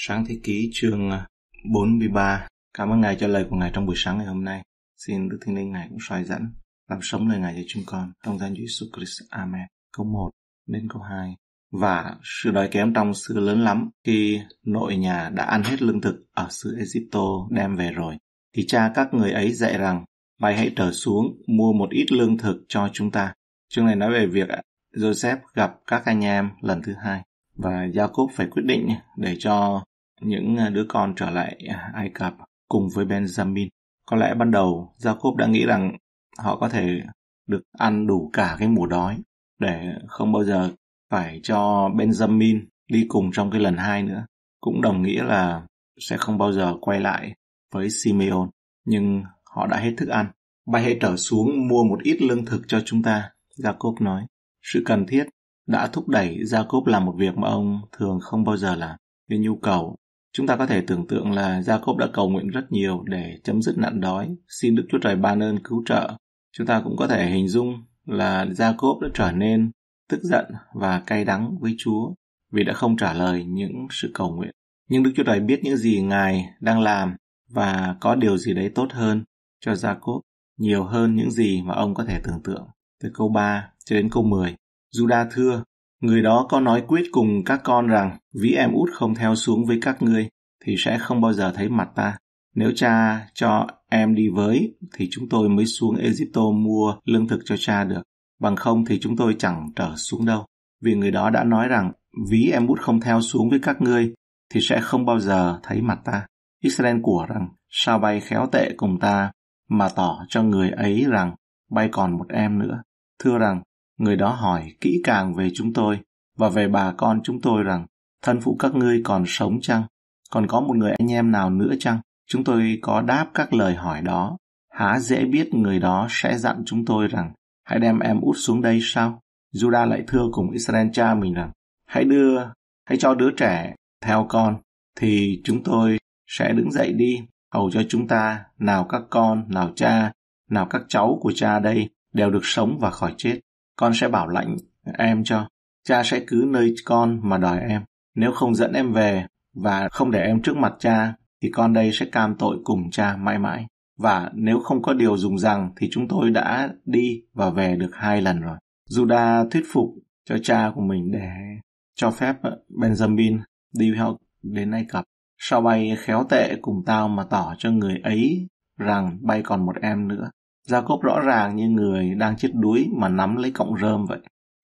Sáng Thế Ký chương 43. À, Cảm ơn Ngài cho lời của Ngài trong buổi sáng ngày hôm nay. Xin Đức Thiên Linh Ngài cũng soi dẫn, làm sống lời Ngài cho chúng con. Trong danh Chúa Jesus Christ. Amen. Câu 1 đến câu 2. Và sự đói kém trong xứ lớn lắm khi nội nhà đã ăn hết lương thực ở xứ Egypto đem về rồi. Thì cha các người ấy dạy rằng, vậy hãy trở xuống mua một ít lương thực cho chúng ta. Chương này nói về việc Joseph gặp các anh em lần thứ hai và Jacob phải quyết định để cho những à, đứa con trở lại Ai Cập cùng với Benjamin. Có lẽ ban đầu Jacob đã nghĩ rằng họ có thể được ăn đủ cả cái mùa đói để không bao giờ phải cho Benjamin đi cùng trong cái lần hai nữa. Cũng đồng nghĩa là sẽ không bao giờ quay lại với Simeon. Nhưng họ đã hết thức ăn. Bay hãy trở xuống mua một ít lương thực cho chúng ta, Jacob nói. Sự cần thiết đã thúc đẩy Jacob làm một việc mà ông thường không bao giờ làm. Vì nhu cầu Chúng ta có thể tưởng tượng là Gia Cốp đã cầu nguyện rất nhiều để chấm dứt nạn đói, xin Đức Chúa Trời ban ơn cứu trợ. Chúng ta cũng có thể hình dung là Gia Cốp đã trở nên tức giận và cay đắng với Chúa vì đã không trả lời những sự cầu nguyện. Nhưng Đức Chúa Trời biết những gì Ngài đang làm và có điều gì đấy tốt hơn cho Gia Cốp nhiều hơn những gì mà ông có thể tưởng tượng. Từ câu 3 cho đến câu 10, Juda thưa Người đó có nói quyết cùng các con rằng, ví em út không theo xuống với các ngươi, thì sẽ không bao giờ thấy mặt ta. Nếu cha cho em đi với, thì chúng tôi mới xuống Egypto mua lương thực cho cha được. Bằng không thì chúng tôi chẳng trở xuống đâu. Vì người đó đã nói rằng, ví em út không theo xuống với các ngươi, thì sẽ không bao giờ thấy mặt ta. Israel của rằng, sao bay khéo tệ cùng ta, mà tỏ cho người ấy rằng, bay còn một em nữa. Thưa rằng, người đó hỏi kỹ càng về chúng tôi và về bà con chúng tôi rằng thân phụ các ngươi còn sống chăng còn có một người anh em nào nữa chăng chúng tôi có đáp các lời hỏi đó há dễ biết người đó sẽ dặn chúng tôi rằng hãy đem em út xuống đây sao judah lại thưa cùng israel cha mình rằng hãy đưa hãy cho đứa trẻ theo con thì chúng tôi sẽ đứng dậy đi hầu cho chúng ta nào các con nào cha nào các cháu của cha đây đều được sống và khỏi chết con sẽ bảo lãnh em cho. Cha sẽ cứ nơi con mà đòi em. Nếu không dẫn em về và không để em trước mặt cha, thì con đây sẽ cam tội cùng cha mãi mãi. Và nếu không có điều dùng rằng thì chúng tôi đã đi và về được hai lần rồi. Judah thuyết phục cho cha của mình để cho phép Benjamin đi theo đến Ai Cập. Sao bay khéo tệ cùng tao mà tỏ cho người ấy rằng bay còn một em nữa Gia Cốp rõ ràng như người đang chết đuối mà nắm lấy cọng rơm vậy.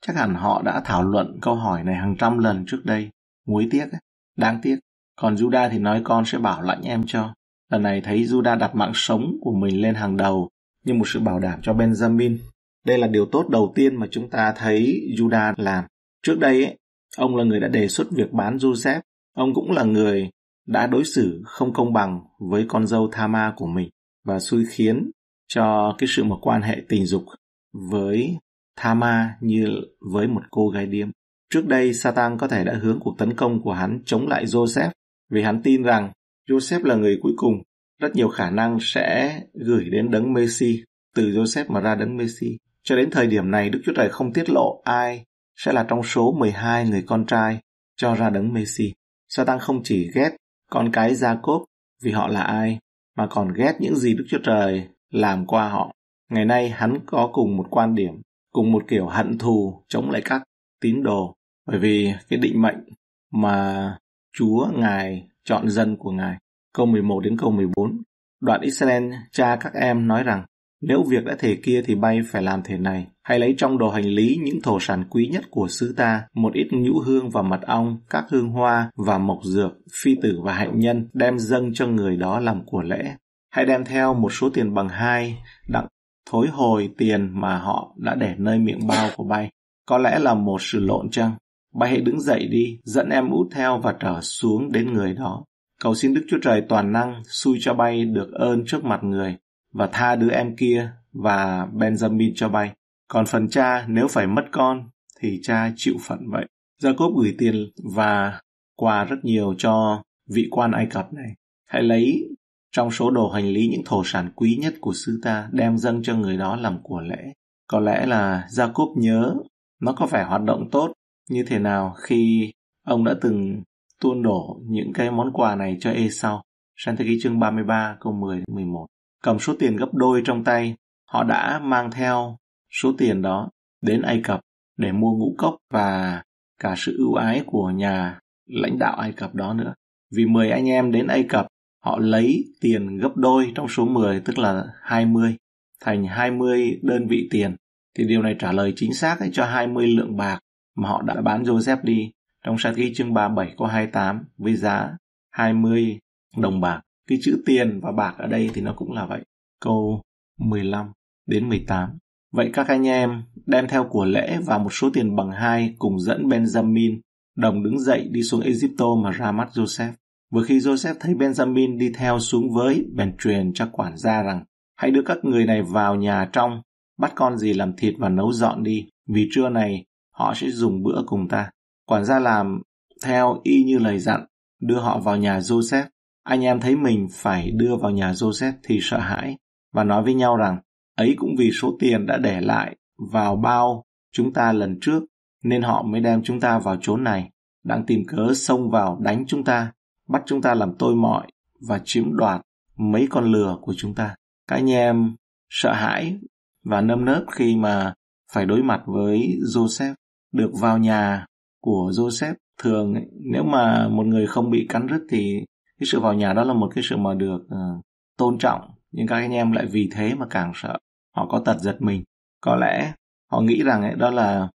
Chắc hẳn họ đã thảo luận câu hỏi này hàng trăm lần trước đây. Muối tiếc, ấy. đáng tiếc. Còn Juda thì nói con sẽ bảo lãnh em cho. Lần này thấy Juda đặt mạng sống của mình lên hàng đầu như một sự bảo đảm cho Benjamin. Đây là điều tốt đầu tiên mà chúng ta thấy Juda làm. Trước đây, ấy, ông là người đã đề xuất việc bán Joseph. Ông cũng là người đã đối xử không công bằng với con dâu Thama của mình và xui khiến cho cái sự mà quan hệ tình dục với Thama như với một cô gái điếm. Trước đây, Satan có thể đã hướng cuộc tấn công của hắn chống lại Joseph vì hắn tin rằng Joseph là người cuối cùng, rất nhiều khả năng sẽ gửi đến đấng Messi, từ Joseph mà ra đấng Messi. Cho đến thời điểm này, Đức Chúa Trời không tiết lộ ai sẽ là trong số 12 người con trai cho ra đấng Messi. Satan không chỉ ghét con cái Jacob vì họ là ai, mà còn ghét những gì Đức Chúa Trời làm qua họ. Ngày nay hắn có cùng một quan điểm, cùng một kiểu hận thù chống lại các tín đồ, bởi vì cái định mệnh mà Chúa Ngài chọn dân của Ngài. Câu 11 đến câu 14. Đoạn Israel cha các em nói rằng, nếu việc đã thể kia thì bay phải làm thể này, hay lấy trong đồ hành lý những thổ sản quý nhất của xứ ta, một ít nhũ hương và mật ong, các hương hoa và mộc dược, phi tử và hạnh nhân đem dâng cho người đó làm của lễ. Hãy đem theo một số tiền bằng hai, đặng thối hồi tiền mà họ đã để nơi miệng bao của bay. Có lẽ là một sự lộn chăng? Bay hãy đứng dậy đi, dẫn em út theo và trở xuống đến người đó. Cầu xin Đức Chúa Trời toàn năng xui cho bay được ơn trước mặt người và tha đứa em kia và Benjamin cho bay. Còn phần cha nếu phải mất con thì cha chịu phận vậy. Jacob gửi tiền và quà rất nhiều cho vị quan Ai Cập này. Hãy lấy trong số đồ hành lý những thổ sản quý nhất của sư ta đem dâng cho người đó làm của lễ. Có lẽ là Jacob nhớ nó có vẻ hoạt động tốt như thế nào khi ông đã từng tuôn đổ những cái món quà này cho sau Sáng thế ký chương 33 câu 10 đến 11. Cầm số tiền gấp đôi trong tay, họ đã mang theo số tiền đó đến Ai Cập để mua ngũ cốc và cả sự ưu ái của nhà lãnh đạo Ai Cập đó nữa. Vì 10 anh em đến Ai Cập họ lấy tiền gấp đôi trong số 10 tức là 20 thành 20 đơn vị tiền thì điều này trả lời chính xác ấy cho 20 lượng bạc mà họ đã bán Joseph đi trong sát ghi chương 37 câu 28 với giá 20 đồng bạc. Cái chữ tiền và bạc ở đây thì nó cũng là vậy. Câu 15 đến 18. Vậy các anh em đem theo của lễ và một số tiền bằng hai cùng dẫn Benjamin đồng đứng dậy đi xuống Egypto mà ra mắt Joseph. Vừa khi Joseph thấy Benjamin đi theo xuống với, bèn truyền cho quản gia rằng hãy đưa các người này vào nhà trong, bắt con gì làm thịt và nấu dọn đi, vì trưa này họ sẽ dùng bữa cùng ta. Quản gia làm theo y như lời dặn, đưa họ vào nhà Joseph. Anh em thấy mình phải đưa vào nhà Joseph thì sợ hãi và nói với nhau rằng ấy cũng vì số tiền đã để lại vào bao chúng ta lần trước nên họ mới đem chúng ta vào chốn này, đang tìm cớ xông vào đánh chúng ta bắt chúng ta làm tôi mọi và chiếm đoạt mấy con lừa của chúng ta. Các anh em sợ hãi và nâm nớp khi mà phải đối mặt với Joseph, được vào nhà của Joseph. Thường nếu mà một người không bị cắn rứt thì cái sự vào nhà đó là một cái sự mà được uh, tôn trọng. Nhưng các anh em lại vì thế mà càng sợ. Họ có tật giật mình. Có lẽ họ nghĩ rằng ấy, đó là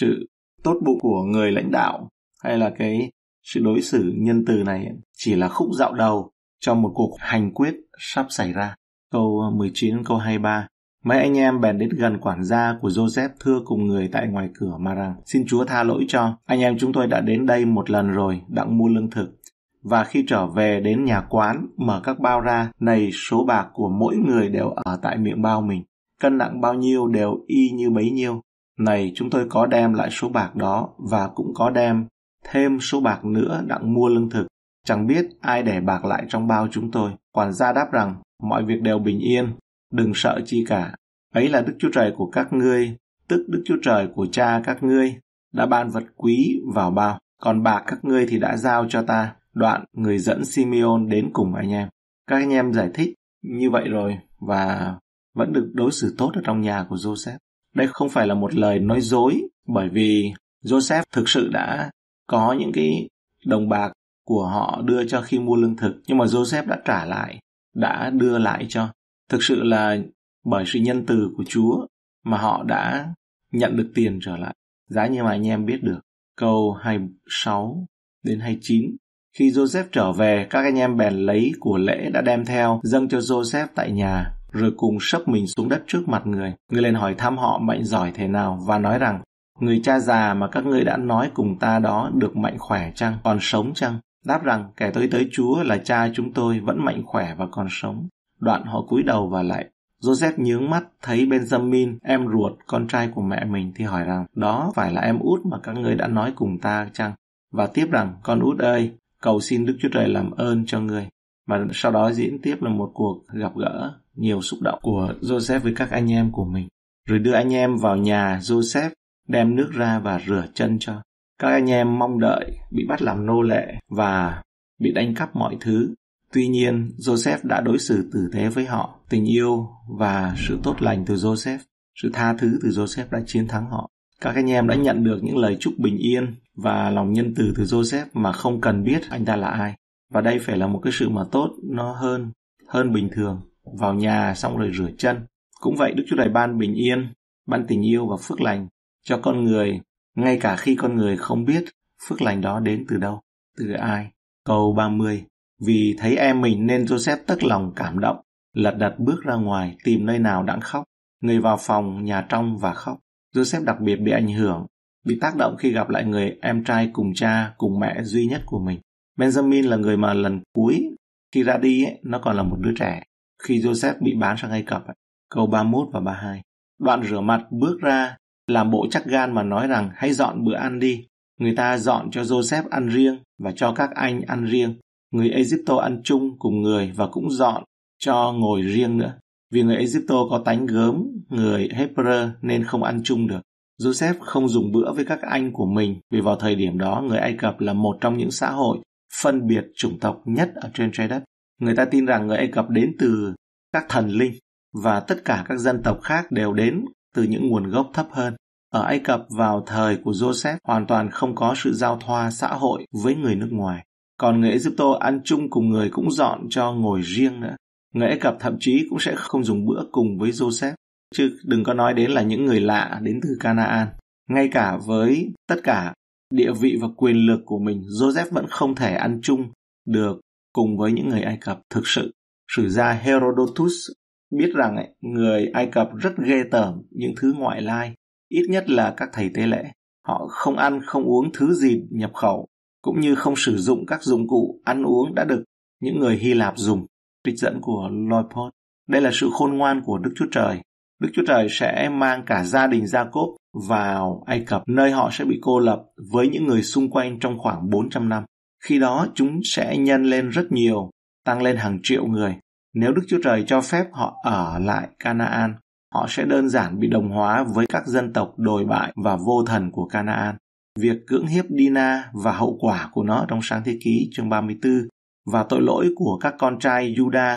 sự tốt bụng của người lãnh đạo hay là cái sự đối xử nhân từ này chỉ là khúc dạo đầu cho một cuộc hành quyết sắp xảy ra. Câu 19 ờ, câu 23 Mấy anh em bèn đến gần quản gia của Joseph thưa cùng người tại ngoài cửa mà rằng Xin Chúa tha lỗi cho, anh em chúng tôi đã đến đây một lần rồi đặng mua lương thực. Và khi trở về đến nhà quán, mở các bao ra, này số bạc của mỗi người đều ở tại miệng bao mình. Cân nặng bao nhiêu đều y như bấy nhiêu. Này chúng tôi có đem lại số bạc đó và cũng có đem thêm số bạc nữa đặng mua lương thực. Chẳng biết ai để bạc lại trong bao chúng tôi. Quản gia đáp rằng, mọi việc đều bình yên, đừng sợ chi cả. Ấy là Đức Chúa Trời của các ngươi, tức Đức Chúa Trời của cha các ngươi, đã ban vật quý vào bao. Còn bạc các ngươi thì đã giao cho ta. Đoạn người dẫn Simeon đến cùng anh em. Các anh em giải thích như vậy rồi và vẫn được đối xử tốt ở trong nhà của Joseph. Đây không phải là một lời nói dối bởi vì Joseph thực sự đã có những cái đồng bạc của họ đưa cho khi mua lương thực nhưng mà Joseph đã trả lại, đã đưa lại cho. Thực sự là bởi sự nhân từ của Chúa mà họ đã nhận được tiền trở lại. Giá như mà anh em biết được. Câu 26 đến 29 khi Joseph trở về, các anh em bèn lấy của lễ đã đem theo, dâng cho Joseph tại nhà, rồi cùng sấp mình xuống đất trước mặt người. Người lên hỏi thăm họ mạnh giỏi thế nào và nói rằng Người cha già mà các ngươi đã nói cùng ta đó được mạnh khỏe chăng, còn sống chăng? Đáp rằng kẻ tới tới Chúa là cha chúng tôi vẫn mạnh khỏe và còn sống. Đoạn họ cúi đầu và lại. Joseph nhướng mắt thấy Benjamin, em ruột, con trai của mẹ mình thì hỏi rằng đó phải là em út mà các ngươi đã nói cùng ta chăng? Và tiếp rằng con út ơi, cầu xin Đức Chúa Trời làm ơn cho ngươi. Mà sau đó diễn tiếp là một cuộc gặp gỡ nhiều xúc động của Joseph với các anh em của mình. Rồi đưa anh em vào nhà Joseph đem nước ra và rửa chân cho. Các anh em mong đợi bị bắt làm nô lệ và bị đánh cắp mọi thứ. Tuy nhiên, Joseph đã đối xử tử tế với họ. Tình yêu và sự tốt lành từ Joseph, sự tha thứ từ Joseph đã chiến thắng họ. Các anh em đã nhận được những lời chúc bình yên và lòng nhân từ từ Joseph mà không cần biết anh ta là ai. Và đây phải là một cái sự mà tốt nó hơn, hơn bình thường. Vào nhà xong rồi rửa chân. Cũng vậy Đức Chúa Trời ban bình yên, ban tình yêu và phước lành cho con người, ngay cả khi con người không biết phước lành đó đến từ đâu, từ ai. Câu 30 Vì thấy em mình nên Joseph tức lòng cảm động, lật đật bước ra ngoài tìm nơi nào đặng khóc, người vào phòng, nhà trong và khóc. Joseph đặc biệt bị ảnh hưởng, bị tác động khi gặp lại người em trai cùng cha, cùng mẹ duy nhất của mình. Benjamin là người mà lần cuối khi ra đi ấy, nó còn là một đứa trẻ. Khi Joseph bị bán sang Ai Cập, ấy, câu 31 và 32. Đoạn rửa mặt bước ra làm bộ chắc gan mà nói rằng hãy dọn bữa ăn đi. Người ta dọn cho Joseph ăn riêng và cho các anh ăn riêng. Người Egypto ăn chung cùng người và cũng dọn cho ngồi riêng nữa. Vì người Egypto có tánh gớm, người Hebrew nên không ăn chung được. Joseph không dùng bữa với các anh của mình vì vào thời điểm đó người Ai Cập là một trong những xã hội phân biệt chủng tộc nhất ở trên trái đất. Người ta tin rằng người Ai Cập đến từ các thần linh và tất cả các dân tộc khác đều đến từ những nguồn gốc thấp hơn ở Ai Cập vào thời của Joseph hoàn toàn không có sự giao thoa xã hội với người nước ngoài. Còn người Egypto ăn chung cùng người cũng dọn cho ngồi riêng nữa. Người Ai Cập thậm chí cũng sẽ không dùng bữa cùng với Joseph, chứ đừng có nói đến là những người lạ đến từ Canaan. Ngay cả với tất cả địa vị và quyền lực của mình, Joseph vẫn không thể ăn chung được cùng với những người Ai Cập thực sự. Sử gia Herodotus biết rằng ấy, người Ai Cập rất ghê tởm những thứ ngoại lai ít nhất là các thầy tế lễ. Họ không ăn, không uống thứ gì nhập khẩu, cũng như không sử dụng các dụng cụ ăn uống đã được những người Hy Lạp dùng. Trích dẫn của Lloyd Đây là sự khôn ngoan của Đức Chúa Trời. Đức Chúa Trời sẽ mang cả gia đình Gia Cốp vào Ai Cập, nơi họ sẽ bị cô lập với những người xung quanh trong khoảng 400 năm. Khi đó chúng sẽ nhân lên rất nhiều, tăng lên hàng triệu người, nếu Đức Chúa Trời cho phép họ ở lại Canaan họ sẽ đơn giản bị đồng hóa với các dân tộc đồi bại và vô thần của Canaan. Việc cưỡng hiếp Dina và hậu quả của nó trong sáng thế ký chương 34 và tội lỗi của các con trai Juda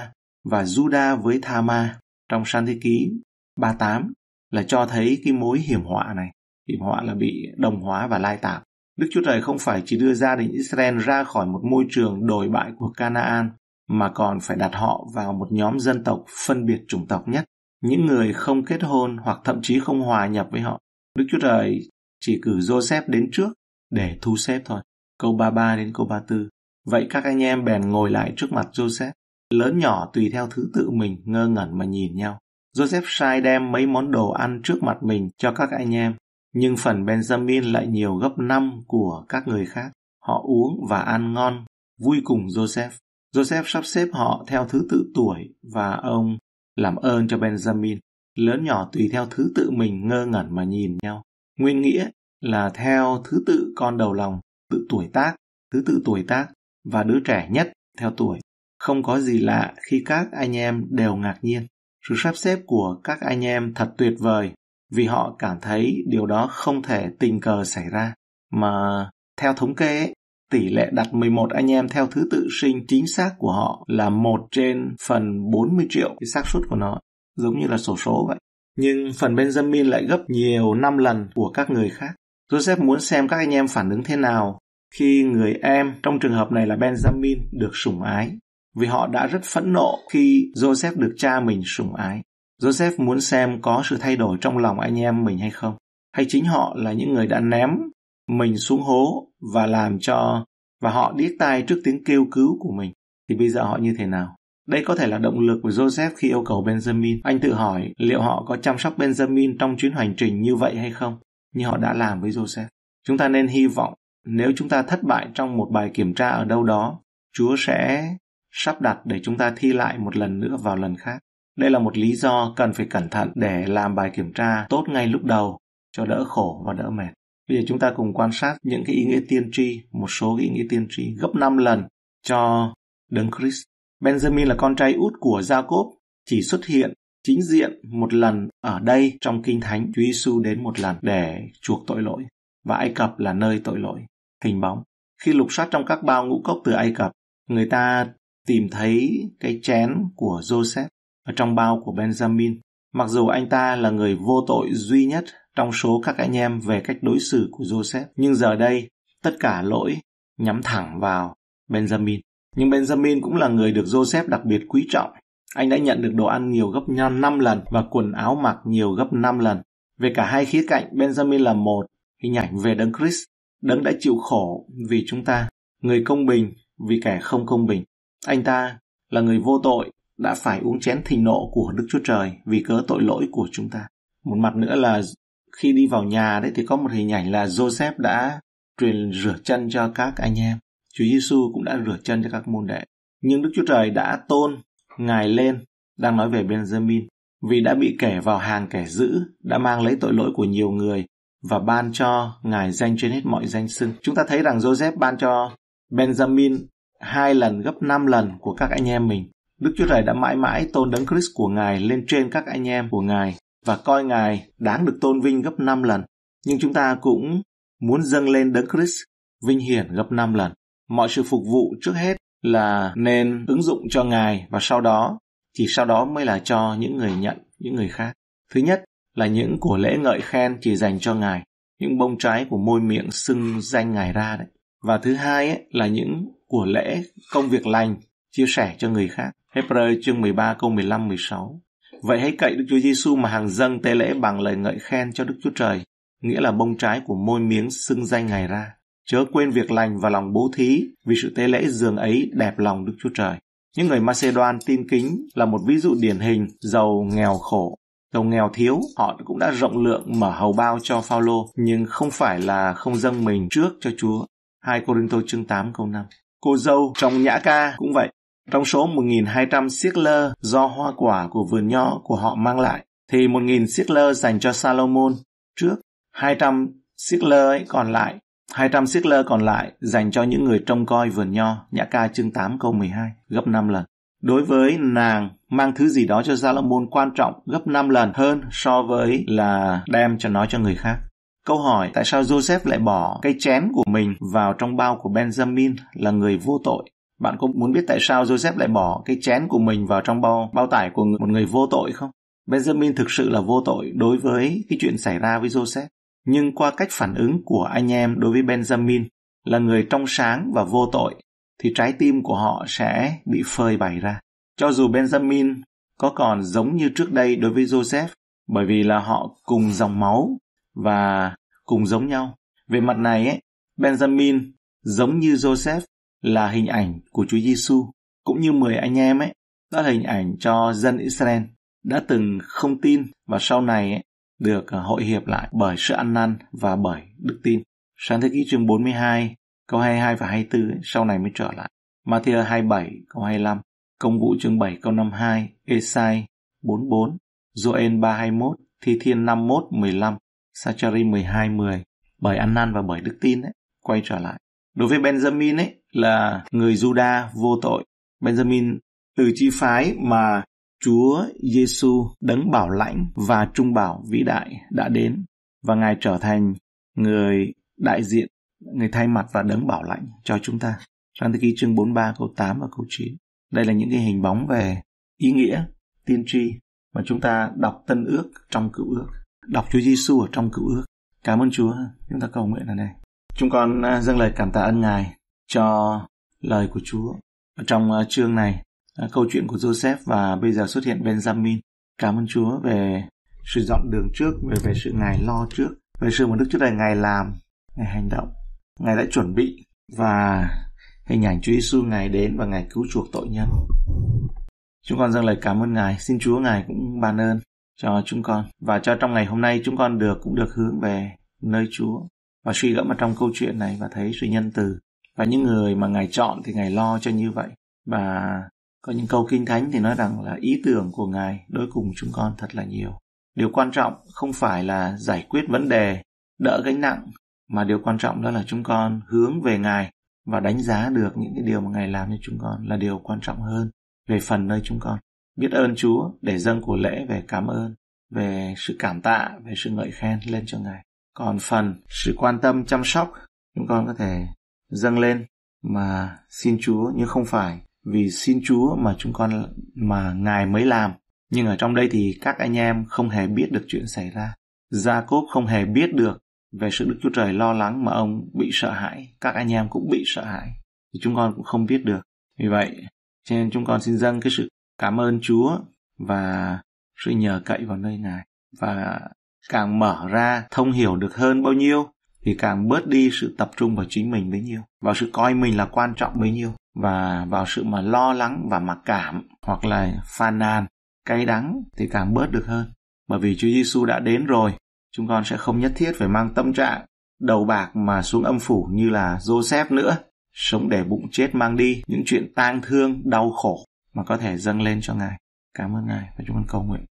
và Juda với Thama trong sáng thế ký 38 là cho thấy cái mối hiểm họa này. Hiểm họa là bị đồng hóa và lai tạp. Đức Chúa Trời không phải chỉ đưa gia đình Israel ra khỏi một môi trường đồi bại của Canaan mà còn phải đặt họ vào một nhóm dân tộc phân biệt chủng tộc nhất những người không kết hôn hoặc thậm chí không hòa nhập với họ. Đức Chúa Trời chỉ cử Joseph đến trước để thu xếp thôi. Câu 33 đến câu 34. Vậy các anh em bèn ngồi lại trước mặt Joseph, lớn nhỏ tùy theo thứ tự mình ngơ ngẩn mà nhìn nhau. Joseph sai đem mấy món đồ ăn trước mặt mình cho các anh em, nhưng phần Benjamin lại nhiều gấp năm của các người khác. Họ uống và ăn ngon, vui cùng Joseph. Joseph sắp xếp họ theo thứ tự tuổi và ông làm ơn cho Benjamin, lớn nhỏ tùy theo thứ tự mình ngơ ngẩn mà nhìn nhau. Nguyên nghĩa là theo thứ tự con đầu lòng, tự tuổi tác, thứ tự tuổi tác và đứa trẻ nhất theo tuổi. Không có gì lạ khi các anh em đều ngạc nhiên. Sự sắp xếp của các anh em thật tuyệt vời vì họ cảm thấy điều đó không thể tình cờ xảy ra. Mà theo thống kê tỷ lệ đặt 11 anh em theo thứ tự sinh chính xác của họ là 1 trên phần 40 triệu cái xác suất của nó, giống như là sổ số, số vậy. Nhưng phần Benjamin lại gấp nhiều năm lần của các người khác. Joseph muốn xem các anh em phản ứng thế nào khi người em trong trường hợp này là Benjamin được sủng ái. Vì họ đã rất phẫn nộ khi Joseph được cha mình sủng ái. Joseph muốn xem có sự thay đổi trong lòng anh em mình hay không. Hay chính họ là những người đã ném mình xuống hố và làm cho và họ điếc tai trước tiếng kêu cứu của mình thì bây giờ họ như thế nào đây có thể là động lực của Joseph khi yêu cầu Benjamin. Anh tự hỏi liệu họ có chăm sóc Benjamin trong chuyến hành trình như vậy hay không, như họ đã làm với Joseph. Chúng ta nên hy vọng nếu chúng ta thất bại trong một bài kiểm tra ở đâu đó, Chúa sẽ sắp đặt để chúng ta thi lại một lần nữa vào lần khác. Đây là một lý do cần phải cẩn thận để làm bài kiểm tra tốt ngay lúc đầu cho đỡ khổ và đỡ mệt. Bây giờ chúng ta cùng quan sát những cái ý nghĩa tiên tri, một số cái ý nghĩa tiên tri gấp 5 lần cho đấng Christ. Benjamin là con trai út của Jacob, chỉ xuất hiện chính diện một lần ở đây trong Kinh Thánh Chúa Giêsu đến một lần để chuộc tội lỗi và Ai Cập là nơi tội lỗi, hình bóng. Khi lục soát trong các bao ngũ cốc từ Ai Cập, người ta tìm thấy cái chén của Joseph ở trong bao của Benjamin. Mặc dù anh ta là người vô tội duy nhất trong số các anh em về cách đối xử của Joseph. Nhưng giờ đây, tất cả lỗi nhắm thẳng vào Benjamin. Nhưng Benjamin cũng là người được Joseph đặc biệt quý trọng. Anh đã nhận được đồ ăn nhiều gấp 5 lần và quần áo mặc nhiều gấp 5 lần. Về cả hai khía cạnh, Benjamin là một hình ảnh về Đấng Chris Đấng đã chịu khổ vì chúng ta, người công bình vì kẻ không công bình. Anh ta là người vô tội đã phải uống chén thịnh nộ của Đức Chúa Trời vì cớ tội lỗi của chúng ta. Một mặt nữa là khi đi vào nhà đấy thì có một hình ảnh là Joseph đã truyền rửa chân cho các anh em. Chúa Giêsu cũng đã rửa chân cho các môn đệ. Nhưng Đức Chúa Trời đã tôn ngài lên, đang nói về Benjamin, vì đã bị kẻ vào hàng kẻ giữ, đã mang lấy tội lỗi của nhiều người và ban cho ngài danh trên hết mọi danh xưng. Chúng ta thấy rằng Joseph ban cho Benjamin hai lần gấp năm lần của các anh em mình. Đức Chúa Trời đã mãi mãi tôn đấng Christ của Ngài lên trên các anh em của Ngài và coi Ngài đáng được tôn vinh gấp 5 lần, nhưng chúng ta cũng muốn dâng lên Đấng Christ vinh hiển gấp 5 lần. Mọi sự phục vụ trước hết là nên ứng dụng cho Ngài và sau đó chỉ sau đó mới là cho những người nhận, những người khác. Thứ nhất là những của lễ ngợi khen chỉ dành cho Ngài, những bông trái của môi miệng xưng danh Ngài ra đấy. Và thứ hai ấy, là những của lễ công việc lành chia sẻ cho người khác. Hebrew chương 13 câu 15 16. Vậy hãy cậy Đức Chúa Giêsu mà hàng dâng tế lễ bằng lời ngợi khen cho Đức Chúa Trời, nghĩa là bông trái của môi miếng xưng danh Ngài ra. Chớ quên việc lành và lòng bố thí, vì sự tế lễ dường ấy đẹp lòng Đức Chúa Trời. Những người Macedon tin kính là một ví dụ điển hình giàu nghèo khổ. Giàu nghèo thiếu, họ cũng đã rộng lượng mở hầu bao cho Phaolô, nhưng không phải là không dâng mình trước cho Chúa. 2 Corinto chương 8 câu 5 Cô dâu trong nhã ca cũng vậy, trong số 1.200 siết lơ do hoa quả của vườn nho của họ mang lại, thì 1.000 siết lơ dành cho Salomon trước, 200 siết lơ ấy còn lại, 200 siết lơ còn lại dành cho những người trông coi vườn nho, Nhã ca chương 8 câu 12, gấp 5 lần. Đối với nàng mang thứ gì đó cho Salomon quan trọng gấp 5 lần hơn so với là đem cho nó cho người khác. Câu hỏi tại sao Joseph lại bỏ cây chén của mình vào trong bao của Benjamin là người vô tội bạn có muốn biết tại sao Joseph lại bỏ cái chén của mình vào trong bao bao tải của một người vô tội không? Benjamin thực sự là vô tội đối với cái chuyện xảy ra với Joseph. Nhưng qua cách phản ứng của anh em đối với Benjamin là người trong sáng và vô tội thì trái tim của họ sẽ bị phơi bày ra. Cho dù Benjamin có còn giống như trước đây đối với Joseph bởi vì là họ cùng dòng máu và cùng giống nhau. Về mặt này ấy, Benjamin giống như Joseph là hình ảnh của Chúa Giêsu cũng như 10 anh em ấy, đó là hình ảnh cho dân Israel đã từng không tin và sau này ấy, được à, hội hiệp lại bởi sự ăn năn và bởi đức tin. Sáng thế ký chương 42, câu 22 và 24 ấy, sau này mới trở lại. Matthew 27, câu 25, Công vụ chương 7, câu 52, Esai 44, Joel 321, Thi Thiên 51, 15, Sachari 12, 10, bởi ăn năn và bởi đức tin ấy, quay trở lại đối với Benjamin ấy là người Juda vô tội Benjamin từ chi phái mà Chúa Giêsu đấng bảo lãnh và trung bảo vĩ đại đã đến và Ngài trở thành người đại diện, người thay mặt và đấng bảo lãnh cho chúng ta. Sáng thế ký chương 43 câu 8 và câu 9. Đây là những cái hình bóng về ý nghĩa tiên tri mà chúng ta đọc tân ước trong cựu ước, đọc Chúa Giêsu ở trong cựu ước. Cảm ơn Chúa, chúng ta cầu nguyện ở đây. Chúng con à, dâng lời cảm tạ ơn Ngài cho lời của Chúa. Trong à, chương này, à, câu chuyện của Joseph và bây giờ xuất hiện Benjamin. Cảm ơn Chúa về sự dọn đường trước, về, về sự Ngài lo trước, về sự mà Đức Chúa Trời Ngài làm, Ngài hành động, Ngài đã chuẩn bị và hình ảnh Chúa Giêsu Ngài đến và Ngài cứu chuộc tội nhân. Chúng con dâng lời cảm ơn Ngài, xin Chúa Ngài cũng ban ơn cho chúng con và cho trong ngày hôm nay chúng con được cũng được hướng về nơi Chúa và suy gẫm vào trong câu chuyện này và thấy sự nhân từ và những người mà ngài chọn thì ngài lo cho như vậy và có những câu kinh thánh thì nói rằng là ý tưởng của ngài đối cùng chúng con thật là nhiều điều quan trọng không phải là giải quyết vấn đề đỡ gánh nặng mà điều quan trọng đó là chúng con hướng về ngài và đánh giá được những cái điều mà ngài làm cho chúng con là điều quan trọng hơn về phần nơi chúng con biết ơn chúa để dâng của lễ về cảm ơn về sự cảm tạ về sự ngợi khen lên cho ngài còn phần sự quan tâm chăm sóc chúng con có thể dâng lên mà xin chúa nhưng không phải vì xin chúa mà chúng con mà ngài mới làm nhưng ở trong đây thì các anh em không hề biết được chuyện xảy ra gia cốp không hề biết được về sự đức chúa trời lo lắng mà ông bị sợ hãi các anh em cũng bị sợ hãi thì chúng con cũng không biết được vì vậy cho nên chúng con xin dâng cái sự cảm ơn chúa và sự nhờ cậy vào nơi ngài và càng mở ra thông hiểu được hơn bao nhiêu thì càng bớt đi sự tập trung vào chính mình bấy nhiêu vào sự coi mình là quan trọng bấy nhiêu và vào sự mà lo lắng và mặc cảm hoặc là phàn nàn cay đắng thì càng bớt được hơn bởi vì Chúa Giêsu đã đến rồi chúng con sẽ không nhất thiết phải mang tâm trạng đầu bạc mà xuống âm phủ như là Joseph nữa sống để bụng chết mang đi những chuyện tang thương đau khổ mà có thể dâng lên cho ngài cảm ơn ngài và chúng con cầu nguyện